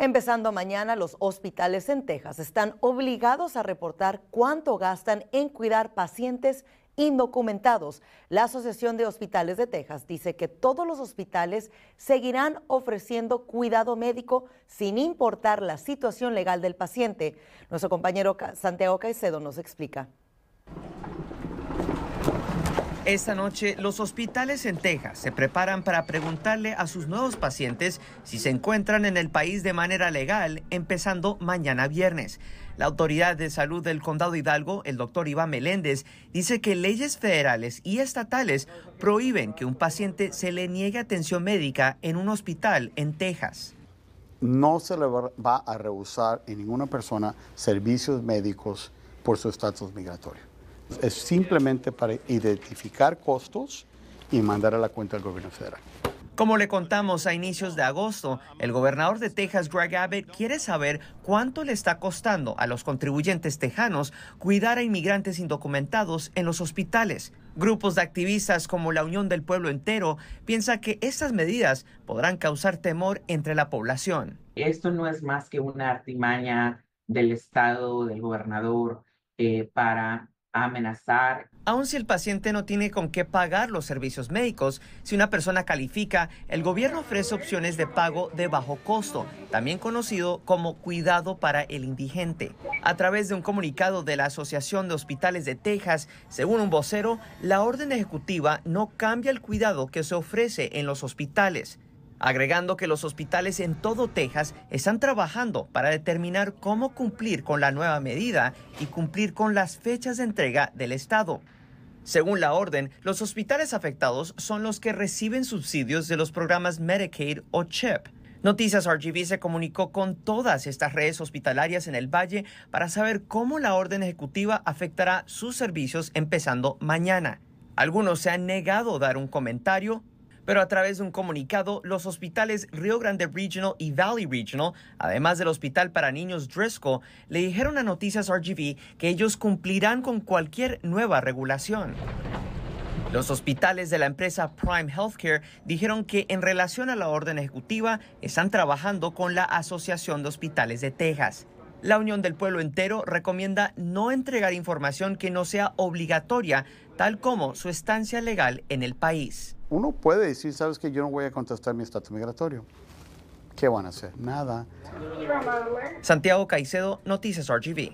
Empezando mañana, los hospitales en Texas están obligados a reportar cuánto gastan en cuidar pacientes indocumentados. La Asociación de Hospitales de Texas dice que todos los hospitales seguirán ofreciendo cuidado médico sin importar la situación legal del paciente. Nuestro compañero Santiago Caicedo nos explica. Esta noche los hospitales en Texas se preparan para preguntarle a sus nuevos pacientes si se encuentran en el país de manera legal, empezando mañana viernes. La autoridad de salud del condado Hidalgo, el doctor Iván Meléndez, dice que leyes federales y estatales prohíben que un paciente se le niegue atención médica en un hospital en Texas. No se le va a rehusar en ninguna persona servicios médicos por su estatus migratorio. Es simplemente para identificar costos y mandar a la cuenta al gobierno federal. Como le contamos a inicios de agosto, el gobernador de Texas, Greg Abbott, quiere saber cuánto le está costando a los contribuyentes tejanos cuidar a inmigrantes indocumentados en los hospitales. Grupos de activistas como la Unión del Pueblo Entero piensa que estas medidas podrán causar temor entre la población. Esto no es más que una artimaña del Estado, del gobernador, eh, para amenazar. Aun si el paciente no tiene con qué pagar los servicios médicos, si una persona califica, el gobierno ofrece opciones de pago de bajo costo, también conocido como cuidado para el indigente. A través de un comunicado de la Asociación de Hospitales de Texas, según un vocero, la orden ejecutiva no cambia el cuidado que se ofrece en los hospitales agregando que los hospitales en todo Texas están trabajando para determinar cómo cumplir con la nueva medida y cumplir con las fechas de entrega del Estado. Según la orden, los hospitales afectados son los que reciben subsidios de los programas Medicaid o CHIP. Noticias RGB se comunicó con todas estas redes hospitalarias en el Valle para saber cómo la orden ejecutiva afectará sus servicios empezando mañana. Algunos se han negado a dar un comentario, pero a través de un comunicado, los hospitales Rio Grande Regional y Valley Regional, además del Hospital para Niños Driscoll, le dijeron a Noticias RGB que ellos cumplirán con cualquier nueva regulación. Los hospitales de la empresa Prime Healthcare dijeron que en relación a la orden ejecutiva están trabajando con la Asociación de Hospitales de Texas. La Unión del Pueblo Entero recomienda no entregar información que no sea obligatoria, tal como su estancia legal en el país. Uno puede decir, sabes que yo no voy a contestar mi estatus migratorio. ¿Qué van a hacer? Nada. Santiago Caicedo, Noticias RGB.